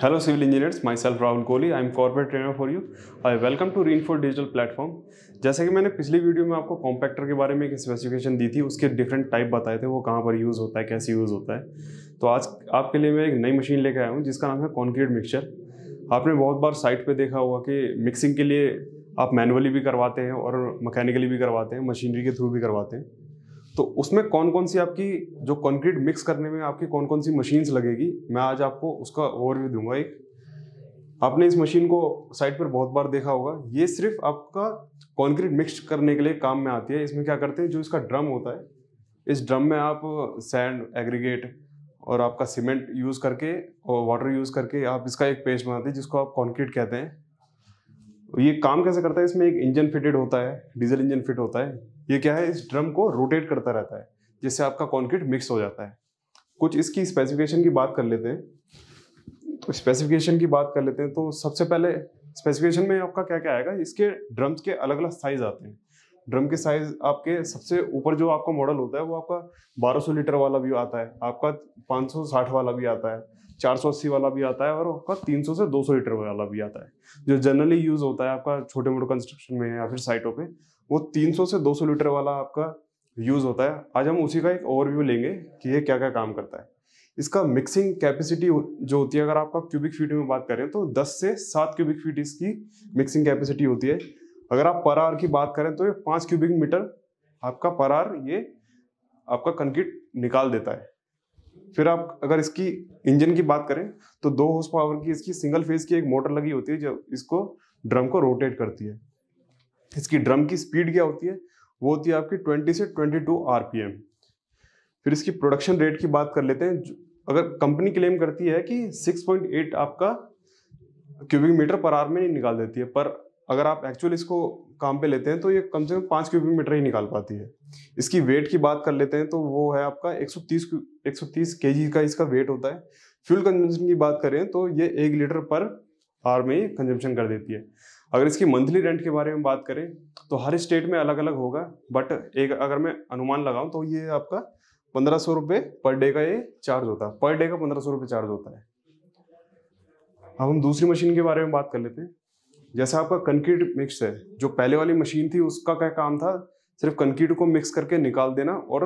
Hello civil engineers, myself Rahul Kohli, I am corporate trainer for you. I welcome to for Digital Platform. जैसे कि मैंने पिछली video में आपको compactor के बारे में एक स्पेसिफिकेशन दी थी उसके डिफरेंट टाइप बताए थे वो कहाँ पर यूज़ होता है कैसे यूज़ होता है तो आज आपके लिए मैं एक नई मशीन लेकर आया हूँ जिसका नाम है कॉन्क्रीट मिक्सचर आपने बहुत बार साइट पर देखा होगा कि मिक्सिंग के लिए आप मैनुअली भी करवाते हैं और मकैनिकली भी करवाते हैं मशीनरी के थ्रू भी करवाते हैं तो उसमें कौन कौन सी आपकी जो कंक्रीट मिक्स करने में आपकी कौन कौन सी मशीन्स लगेगी मैं आज आपको उसका ओवरव्यू दूंगा एक आपने इस मशीन को साइट पर बहुत बार देखा होगा ये सिर्फ आपका कंक्रीट मिक्स करने के लिए काम में आती है इसमें क्या करते हैं जो इसका ड्रम होता है इस ड्रम में आप सैंड एग्रीगेट और आपका सीमेंट यूज़ करके और वाटर यूज़ करके आप इसका एक पेस्ट बनाते हैं जिसको आप कॉन्क्रीट कहते हैं ये काम कैसे करता है इसमें एक इंजन फिटेड होता है डीजल इंजन फिट होता है ये क्या है इस ड्रम को रोटेट करता रहता है जिससे आपका कॉन्क्रीट मिक्स हो जाता है कुछ इसकी स्पेसिफिकेशन की बात कर लेते हैं तो स्पेसिफिकेशन की बात कर लेते हैं तो सबसे पहले स्पेसिफिकेशन में आपका क्या क्या आएगा इसके ड्रम्स के अलग अलग साइज आते हैं ड्रम के साइज आपके सबसे ऊपर जो आपका मॉडल होता है वो आपका 1200 लीटर वाला भी आता है आपका 560 वाला भी आता है 480 वाला भी आता है और आपका 300 से 200 लीटर वाला भी आता है जो जनरली यूज होता है आपका छोटे मोटे कंस्ट्रक्शन में या फिर साइटों पे वो 300 से 200 लीटर वाला आपका यूज होता है आज हम उसी का एक ओवरव्यू लेंगे कि ये क्या क्या काम करता है इसका मिक्सिंग कैपेसिटी जो होती है अगर आपका क्यूबिक फीट में बात करें तो 10 से 7 क्यूबिक फीट इसकी मिक्सिंग कैपेसिटी होती है अगर आप पर आर की बात करें तो ये पांच क्यूबिक मीटर आपका पर आर ये आपका कंक्रीट निकाल देता है फिर आप अगर इसकी इंजन की बात करें तो दो हॉर्स पावर की इसकी सिंगल फेज की एक मोटर लगी होती है जो इसको ड्रम को रोटेट करती है इसकी ड्रम की स्पीड क्या होती है वो होती है आपकी 20 से 22 आरपीएम फिर इसकी प्रोडक्शन रेट की बात कर लेते हैं अगर कंपनी क्लेम करती है कि 6.8 आपका क्यूबिक मीटर पर आर में नहीं निकाल देती है पर अगर आप एक्चुअल इसको काम पे लेते हैं तो ये कम से कम पाँच क्यूबिक मीटर ही निकाल पाती है इसकी वेट की बात कर लेते हैं तो वो है आपका 130 130 केजी का इसका वेट होता है फ्यूल कंजम्पशन की बात करें तो ये एक लीटर पर आर में ही कंजम्पशन कर देती है अगर इसकी मंथली रेंट के बारे में बात करें तो हर स्टेट में अलग अलग होगा बट एक अगर मैं अनुमान लगाऊं तो ये आपका पंद्रह सौ रुपये पर डे का ये चार्ज होता है पर डे का पंद्रह सौ रुपये चार्ज होता है अब हम दूसरी मशीन के बारे में बात कर लेते हैं जैसा आपका कंक्रीट मिक्स है जो पहले वाली मशीन थी उसका क्या काम था सिर्फ कंक्रीट को मिक्स करके निकाल देना और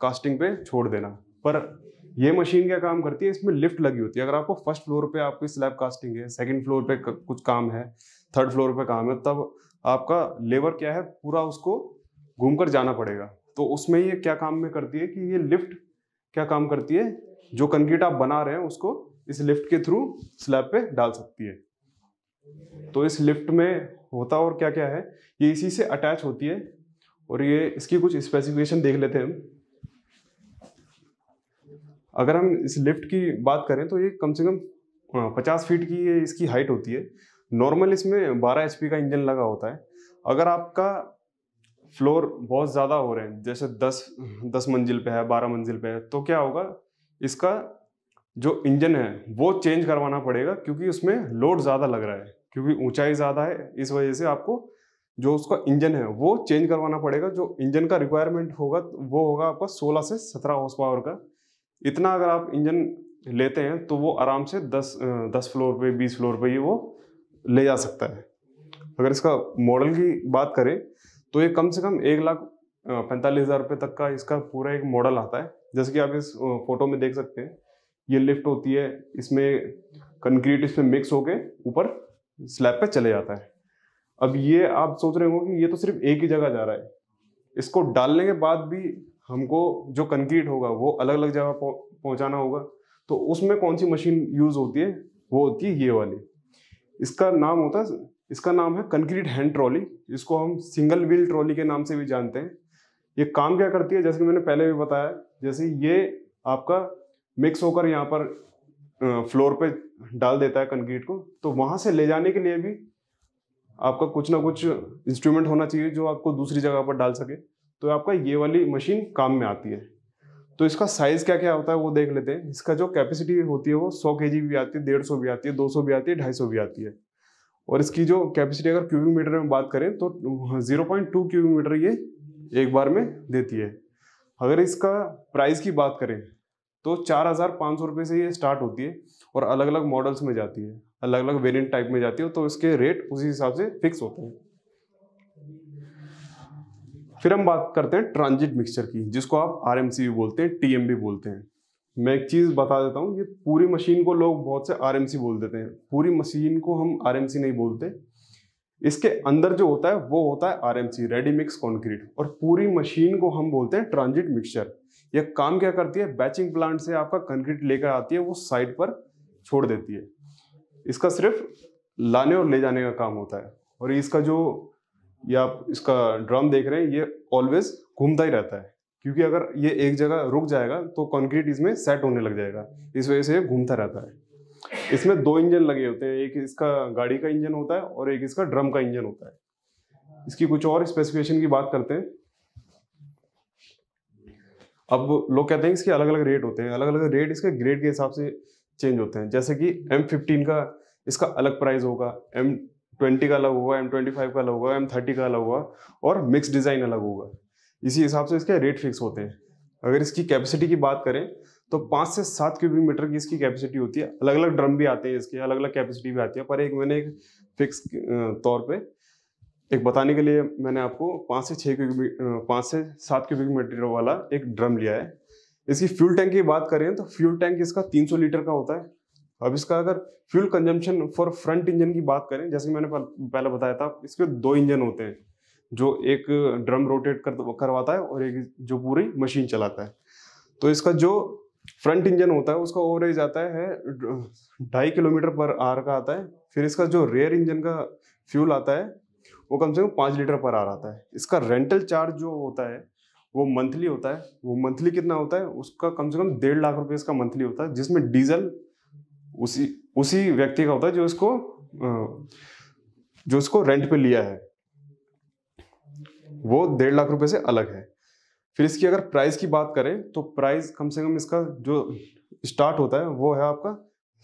कास्टिंग पे छोड़ देना पर ये मशीन क्या काम करती है इसमें लिफ्ट लगी होती है अगर आपको फर्स्ट फ्लोर पे आपकी स्लैब कास्टिंग है सेकंड फ्लोर पे कुछ काम है थर्ड फ्लोर पे काम है तब आपका लेबर क्या है पूरा उसको घूम कर जाना पड़ेगा तो उसमें ये क्या काम में करती है कि ये लिफ्ट क्या काम करती है जो कंक्रीट आप बना रहे हैं उसको इस लिफ्ट के थ्रू स्लैब पे डाल सकती है तो इस लिफ्ट में होता और क्या क्या है ये इसी से अटैच होती है और ये इसकी कुछ स्पेसिफिकेशन देख लेते हैं हम अगर हम इस लिफ्ट की बात करें तो ये कम से कम पचास फीट की ये इसकी हाइट होती है नॉर्मल इसमें 12 एच का इंजन लगा होता है अगर आपका फ्लोर बहुत ज़्यादा हो रहे हैं जैसे 10 10 मंजिल पे है 12 मंजिल पे है तो क्या होगा इसका जो इंजन है वो चेंज करवाना पड़ेगा क्योंकि उसमें लोड ज़्यादा लग रहा है क्योंकि ऊंचाई ज़्यादा है इस वजह से आपको जो उसका इंजन है वो चेंज करवाना पड़ेगा जो इंजन का रिक्वायरमेंट होगा वो होगा आपका 16 से 17 हॉर्स पावर का इतना अगर आप इंजन लेते हैं तो वो आराम से 10 10 फ्लोर पे 20 फ्लोर पे ही वो ले जा सकता है अगर इसका मॉडल की बात करें तो ये कम से कम एक लाख पैंतालीस हज़ार रुपये तक का इसका पूरा एक मॉडल आता है जैसे कि आप इस फोटो में देख सकते हैं ये लिफ्ट होती है इसमें कंक्रीट इसमें मिक्स होके ऊपर स्लैब पे चले जाता है अब ये आप सोच रहे हो कि ये तो सिर्फ एक ही जगह जा रहा है इसको डालने के बाद भी हमको जो कंक्रीट होगा वो अलग अलग जगह पहुंचाना होगा तो उसमें कौन सी मशीन यूज होती है वो होती है ये वाली इसका नाम होता है इसका नाम है कंक्रीट हैंड ट्रॉली जिसको हम सिंगल व्हील ट्रॉली के नाम से भी जानते हैं ये काम क्या करती है जैसे कि मैंने पहले भी बताया जैसे ये आपका मिक्स होकर यहाँ पर फ्लोर पे डाल देता है कंक्रीट को तो वहाँ से ले जाने के लिए भी आपका कुछ ना कुछ इंस्ट्रूमेंट होना चाहिए जो आपको दूसरी जगह पर डाल सके तो आपका ये वाली मशीन काम में आती है तो इसका साइज़ क्या क्या होता है वो देख लेते हैं इसका जो कैपेसिटी होती है वो सौ के भी आती है डेढ़ सौ भी आती है दो सौ भी आती है ढाई सौ भी आती है और इसकी जो कैपेसिटी अगर क्यूबिक मीटर में बात करें तो zero point two cubic metre ये एक बार में देती है अगर इसका प्राइस की बात करें तो चार हज़ार पाँच सौ रुपये से ये स्टार्ट होती है और अलग अलग मॉडल्स में जाती है अलग अलग वेरिएंट टाइप में जाती है तो इसके रेट उसी हिसाब से फिक्स होते हैं फिर हम बात करते हैं ट्रांजिट मिक्सचर की जिसको आप आर भी बोलते हैं टी बोलते हैं मैं एक चीज़ बता देता हूँ ये पूरी मशीन को लोग बहुत से आर बोल देते हैं पूरी मशीन को हम आर नहीं बोलते इसके अंदर जो होता है वो होता है आरएमसी रेडी मिक्स कॉन्क्रीट और पूरी मशीन को हम बोलते हैं ट्रांजिट मिक्सचर यह काम क्या करती है बैचिंग प्लांट से आपका कंक्रीट लेकर आती है वो साइड पर छोड़ देती है इसका सिर्फ लाने और ले जाने का काम होता है और इसका जो ये आप इसका ड्रम देख रहे हैं ये ऑलवेज घूमता ही रहता है क्योंकि अगर ये एक जगह रुक जाएगा तो कंक्रीट इसमें सेट होने लग जाएगा इस वजह से ये घूमता रहता है इसमें दो इंजन लगे होते हैं एक इसका गाड़ी का इंजन होता है और एक इसका ड्रम का इंजन होता है इसकी कुछ और स्पेसिफिकेशन की बात करते हैं अब लोग कहते हैं इसके अलग अलग रेट होते हैं अलग अलग रेट इसके ग्रेड के हिसाब से चेंज होते हैं जैसे कि एम फिफ्टीन का इसका अलग प्राइस होगा एम ट्वेंटी का अलग होगा एम ट्वेंटी फाइव का अलग होगा एम थर्टी का अलग होगा और मिक्स डिज़ाइन अलग होगा इसी हिसाब से इसके रेट फिक्स होते हैं अगर इसकी कैपेसिटी की बात करें तो पाँच से सात क्यूबिक मीटर की इसकी कैपेसिटी होती है अलग अलग ड्रम भी आते हैं इसके अलग अलग कैपेसिटी भी आती है पर एक मैंने एक फिक्स तौर पे एक बताने के लिए मैंने आपको पाँच से छः क्यूबिक पाँच से सात क्यूबिक मीटर वाला एक ड्रम लिया है इसकी फ्यूल टैंक की बात करें तो फ्यूल टैंक इसका तीन लीटर का होता है अब इसका अगर fuel consumption for front engine की बात करें जैसे मैंने पहले बताया था इसके दो इंजन होते हैं जो एक ड्रम रोटेट कर करवाता है और एक जो पूरी मशीन चलाता है तो इसका जो फ्रंट इंजन होता है उसका ओवरेज आता है ढाई किलोमीटर पर आर का आता है फिर इसका जो रेयर इंजन का फ्यूल आता है वो कम से कम पाँच लीटर पर आर आता है इसका रेंटल चार्ज जो होता है वो मंथली होता है वो मंथली कितना होता है उसका कम से कम डेढ़ लाख रुपये इसका मंथली होता है जिसमें डीजल उसी उसी व्यक्ति का होता है जो इसको जो इसको रेंट पे लिया है वो डेढ़ लाख रुपए से अलग है फिर इसकी अगर प्राइस की बात करें तो प्राइस कम से कम इसका जो स्टार्ट होता है वो है आपका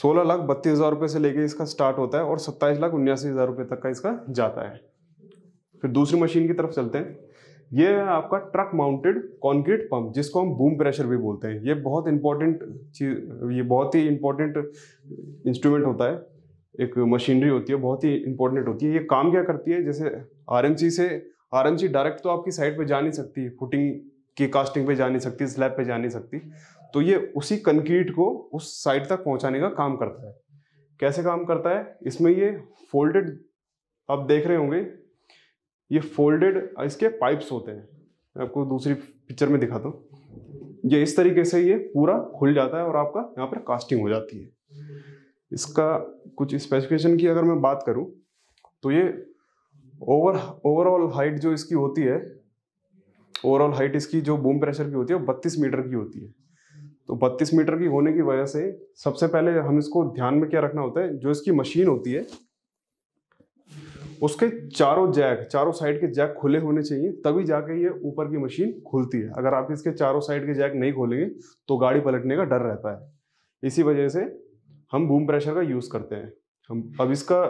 सोलह लाख बत्तीस हज़ार रुपये से लेके इसका स्टार्ट होता है और सत्ताईस लाख उन्यासी हज़ार रुपये तक का इसका जाता है फिर दूसरी मशीन की तरफ चलते हैं ये है आपका ट्रक माउंटेड कॉन्क्रीट पंप जिसको हम बूम प्रेशर भी बोलते हैं ये बहुत इंपॉर्टेंट चीज ये बहुत ही इंपॉर्टेंट इंस्ट्रूमेंट होता है एक मशीनरी होती है बहुत ही इंपॉर्टेंट होती है ये काम क्या करती है जैसे आर से आर डायरेक्ट तो आपकी साइड पर जा नहीं सकती फुटिंग की कास्टिंग पे जा नहीं सकती स्लैब पे जा नहीं सकती तो ये उसी कंक्रीट को उस साइड तक पहुंचाने का काम करता है कैसे काम करता है इसमें ये फोल्डेड आप देख रहे होंगे ये फोल्डेड इसके पाइप्स होते हैं मैं आपको दूसरी पिक्चर में दिखाता हूँ ये इस तरीके से ये पूरा खुल जाता है और आपका यहाँ पर कास्टिंग हो जाती है इसका कुछ स्पेसिफिकेशन की अगर मैं बात करूँ तो ये ओवर ओवरऑल हाइट जो इसकी होती है ओवरऑल हाइट इसकी जो बूम प्रेशर की होती है वो बत्तीस मीटर की होती है तो बत्तीस मीटर की होने की वजह से सबसे पहले हम इसको ध्यान में क्या रखना होता है जो इसकी मशीन होती है उसके चारों जैक चारों साइड के जैक खुले होने चाहिए तभी जाके ये ऊपर की मशीन खुलती है अगर आप इसके चारों साइड के जैक नहीं खोलेंगे तो गाड़ी पलटने का डर रहता है इसी वजह से हम बूम प्रेशर का यूज़ करते हैं हम अब इसका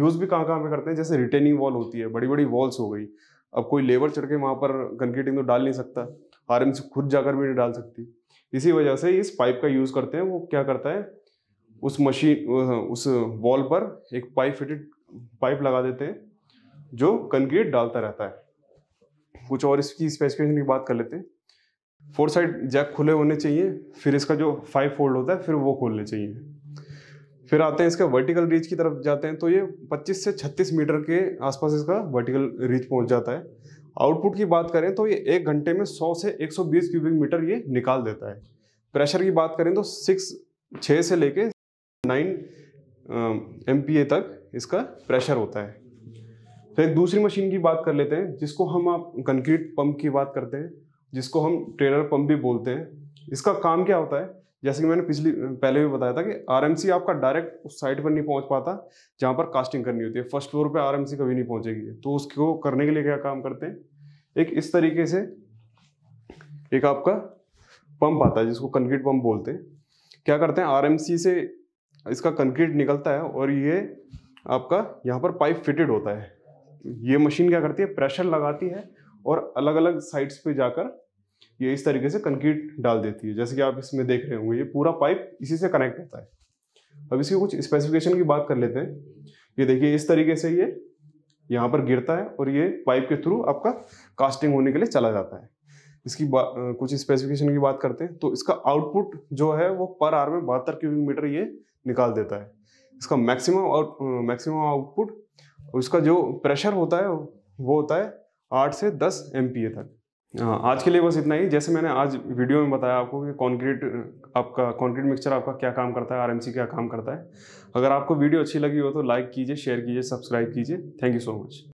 यूज़ भी कहाँ कहाँ पे करते हैं जैसे रिटेनिंग वॉल होती है बड़ी बड़ी वॉल्स हो गई अब कोई लेबर चढ़ के वहाँ पर कंक्रीटिंग तो डाल नहीं सकता आर खुद जाकर भी नहीं डाल सकती इसी वजह से इस पाइप का यूज़ करते हैं वो क्या करता है उस मशीन उस वॉल पर एक पाइप फिटेड पाइप लगा देते हैं जो कंक्रीट डालता रहता है कुछ और इसकी स्पेसिफिकेशन की बात कर लेते हैं फोर साइड जैक खुले होने चाहिए फिर इसका जो फाइव फोल्ड होता है फिर वो खोलने चाहिए फिर आते हैं इसका वर्टिकल रीच की तरफ जाते हैं तो ये 25 से 36 मीटर के आसपास इसका वर्टिकल रीच पहुंच जाता है आउटपुट की बात करें तो ये एक घंटे में 100 से 120 क्यूबिक मीटर ये निकाल देता है प्रेशर की बात करें तो सिक्स छः से लेके नाइन एम तक इसका प्रेशर होता है फिर एक दूसरी मशीन की बात कर लेते हैं जिसको हम आप कंक्रीट पम्प की बात करते हैं जिसको हम ट्रेलर पम्प भी बोलते हैं इसका काम क्या होता है जैसे कि मैंने पिछली पहले भी बताया था कि आरएमसी आपका डायरेक्ट उस साइट पर नहीं पहुंच पाता जहां पर कास्टिंग करनी होती है फर्स्ट फ्लोर पे आरएमसी कभी नहीं पहुंचेगी तो उसको करने के लिए क्या काम करते हैं एक इस तरीके से एक आपका पंप आता है जिसको कंक्रीट पंप बोलते हैं क्या करते हैं आर से इसका कंक्रीट निकलता है और ये आपका यहाँ पर पाइप फिटेड होता है ये मशीन क्या करती है प्रेशर लगाती है और अलग अलग साइड्स पे जाकर ये इस तरीके से कंक्रीट डाल देती है जैसे कि आप इसमें देख रहे होंगे ये पूरा पाइप इसी से कनेक्ट होता है अब इसकी कुछ स्पेसिफिकेशन की बात कर लेते हैं ये देखिए इस तरीके से ये यहाँ पर गिरता है और ये पाइप के थ्रू आपका कास्टिंग होने के लिए चला जाता है इसकी कुछ स्पेसिफिकेशन की बात करते हैं तो इसका आउटपुट जो है वो पर आर में बहत्तर क्यूबिक मीटर ये निकाल देता है इसका मैक्सिमम आउट मैक्सिमम आउटपुट उसका जो प्रेशर होता है वो होता है आठ से दस एम तक हाँ, आज के लिए बस इतना ही जैसे मैंने आज वीडियो में बताया आपको कि कंक्रीट आपका कंक्रीट मिक्सचर आपका क्या काम करता है आरएमसी क्या काम करता है अगर आपको वीडियो अच्छी लगी हो तो लाइक कीजिए शेयर कीजिए सब्सक्राइब कीजिए थैंक यू सो मच